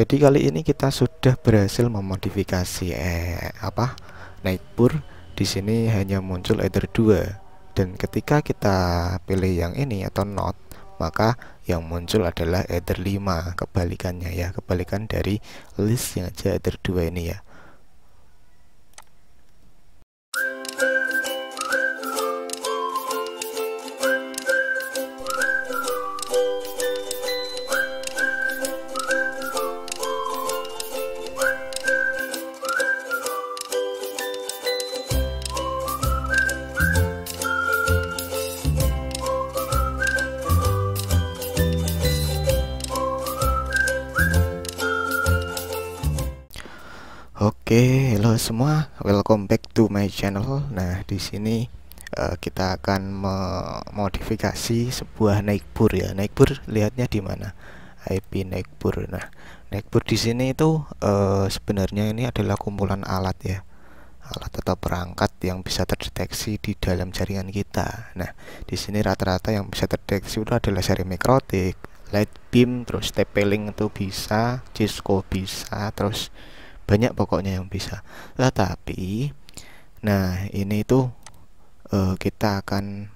jadi kali ini kita sudah berhasil memodifikasi eh apa naik pur di sini hanya muncul ether 2 dan ketika kita pilih yang ini atau not maka yang muncul adalah ether 5 kebalikannya ya kebalikan dari list yang aja ether 2 ini ya Oke, halo semua, welcome back to my channel. Nah, di sini uh, kita akan memodifikasi sebuah neckbur ya. Neckbur lihatnya di mana? IP neckbur. Nah, neckbur di sini itu uh, sebenarnya ini adalah kumpulan alat ya. Alat atau perangkat yang bisa terdeteksi di dalam jaringan kita. Nah, di sini rata-rata yang bisa terdeteksi itu adalah seri mikrotik, light beam, terus TP-Link itu bisa, Cisco bisa, terus banyak pokoknya yang bisa tetapi nah ini itu uh, kita akan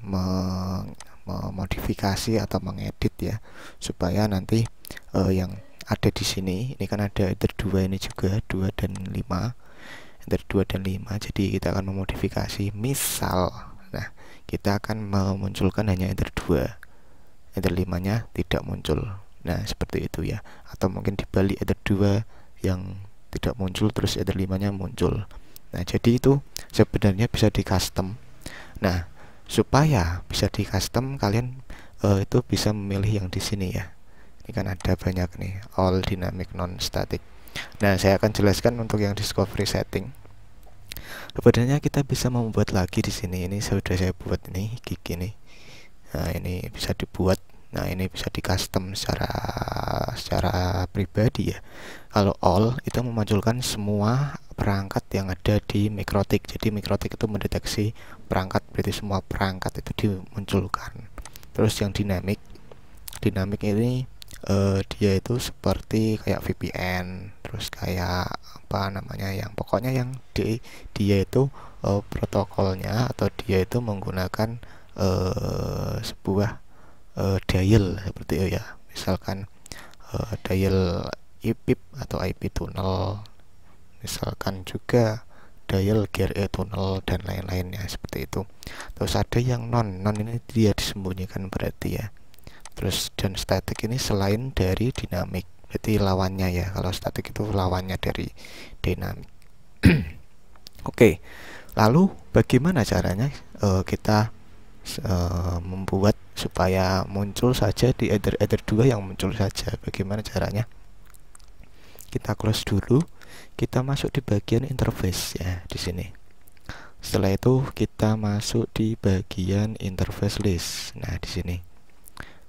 memodifikasi atau mengedit ya supaya nanti uh, yang ada di sini ini kan ada enter 2 ini juga 2 dan 5 enter 2 dan 5 jadi kita akan memodifikasi misal nah kita akan memunculkan hanya enter 2 enter 5 nya tidak muncul nah seperti itu ya atau mungkin dibalik enter 2 yang tidak muncul terus Ether 5 nya muncul nah jadi itu sebenarnya bisa di custom nah supaya bisa di custom kalian uh, itu bisa memilih yang di sini ya ini kan ada banyak nih all dynamic non static nah saya akan jelaskan untuk yang discovery setting sebenarnya kita bisa membuat lagi di sini ini sudah saya buat ini gigi ini nah ini bisa dibuat Nah, ini bisa di custom secara secara pribadi ya. Kalau all itu memunculkan semua perangkat yang ada di mikrotik. Jadi mikrotik itu mendeteksi perangkat berarti semua perangkat itu dimunculkan. Terus yang dinamik dinamik ini eh, dia itu seperti kayak VPN, terus kayak apa namanya yang pokoknya yang di dia itu eh, protokolnya atau dia itu menggunakan eh, sebuah uh, dial seperti itu ya misalkan uh, dial IPIP atau IP tunnel misalkan juga dial GRE tunnel dan lain-lainnya seperti itu terus ada yang non non ini dia disembunyikan berarti ya terus dan static ini selain dari dinamik berarti lawannya ya kalau static itu lawannya dari dinamik oke okay. lalu bagaimana caranya uh, kita e, membuat supaya muncul saja di header-header dua yang muncul saja bagaimana caranya kita close dulu kita masuk di bagian interface ya di sini setelah itu kita masuk di bagian interface list nah di sini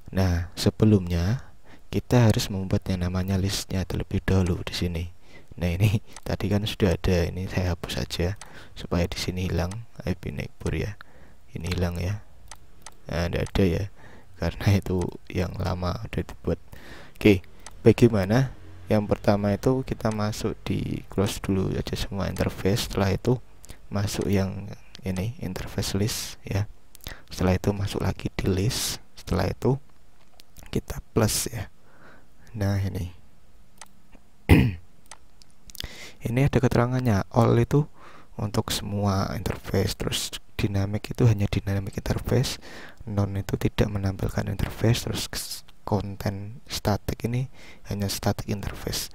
nah sebelumnya kita harus membuat yang namanya listnya terlebih dahulu di sini Nah ini tadi kan sudah ada, ini saya hapus saja supaya di sini hilang IP Neighbor ya ini hilang ya nah, ada ada ya karena itu yang lama udah dibuat oke bagaimana yang pertama itu kita masuk di close dulu aja semua interface setelah itu masuk yang ini interface list ya setelah itu masuk lagi di list setelah itu kita plus ya nah ini ini ada keterangannya all itu untuk semua interface terus dinamik itu hanya dinamik interface non itu tidak menampilkan interface terus konten static ini hanya static interface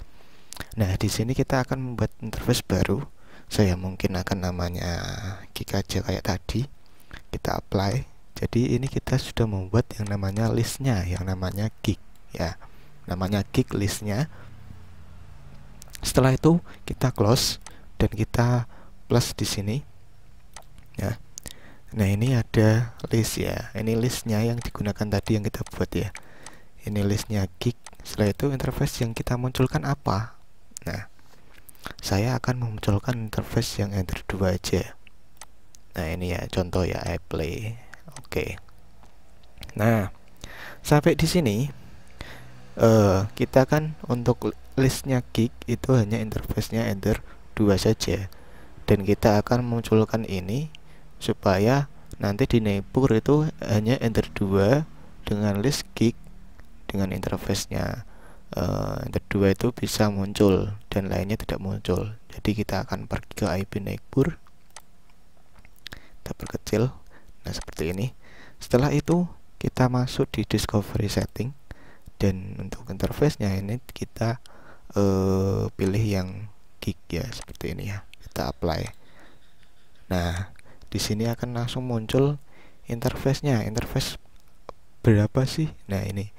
nah di sini kita akan membuat interface baru saya mungkin akan namanya kick aja kayak tadi kita apply jadi ini kita sudah membuat yang namanya listnya yang namanya gig ya namanya gig listnya setelah itu kita close dan kita plus di sini ya Nah ini ada list ya Ini listnya yang digunakan tadi yang kita buat ya Ini listnya gig Setelah itu interface yang kita munculkan apa Nah Saya akan memunculkan interface yang enter 2 aja Nah ini ya contoh ya I play Oke okay. Nah Sampai di sini uh, Kita kan untuk listnya gig itu hanya interface-nya enter 2 saja Dan kita akan memunculkan ini supaya nanti di neighbor itu hanya enter 2 dengan list gig dengan interface-nya uh, enter 2 itu bisa muncul dan lainnya tidak muncul jadi kita akan pergi ke IP neighbor kita perkecil nah seperti ini setelah itu kita masuk di discovery setting dan untuk interface-nya ini kita uh, pilih yang gig ya seperti ini ya kita apply nah di sini akan langsung muncul interface-nya interface berapa sih nah ini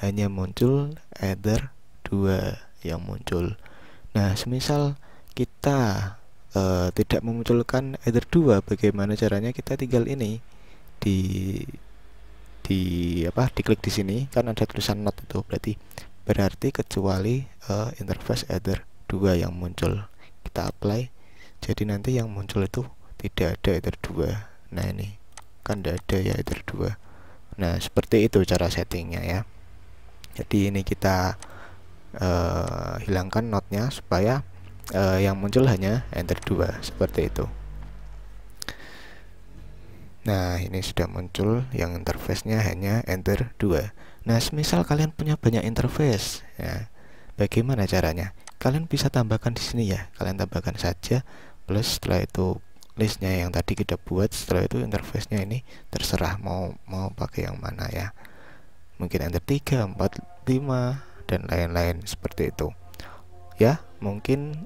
hanya muncul header 2 yang muncul nah semisal kita e, tidak memunculkan header 2 bagaimana caranya kita tinggal ini di di apa diklik di sini kan ada tulisan not itu berarti berarti kecuali e, interface header 2 yang muncul kita apply jadi nanti yang muncul itu tidak ada ether 2 nah ini kan tidak ada ya ether 2 nah seperti itu cara settingnya ya jadi ini kita uh, hilangkan notnya supaya uh, yang muncul hanya enter 2 seperti itu nah ini sudah muncul yang interface-nya hanya enter 2 nah semisal kalian punya banyak interface ya bagaimana caranya kalian bisa tambahkan di sini ya kalian tambahkan saja plus setelah itu listnya yang tadi kita buat setelah itu interface-nya ini terserah mau mau pakai yang mana ya mungkin enter 3, 4, 5 dan lain-lain seperti itu ya mungkin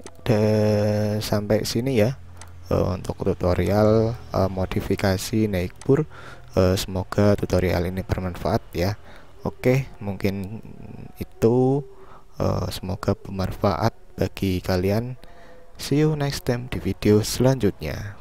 sampai sini ya uh, untuk tutorial uh, modifikasi naik pur uh, eh, semoga tutorial ini bermanfaat ya Oke mungkin itu uh, semoga bermanfaat bagi kalian see you next time di video selanjutnya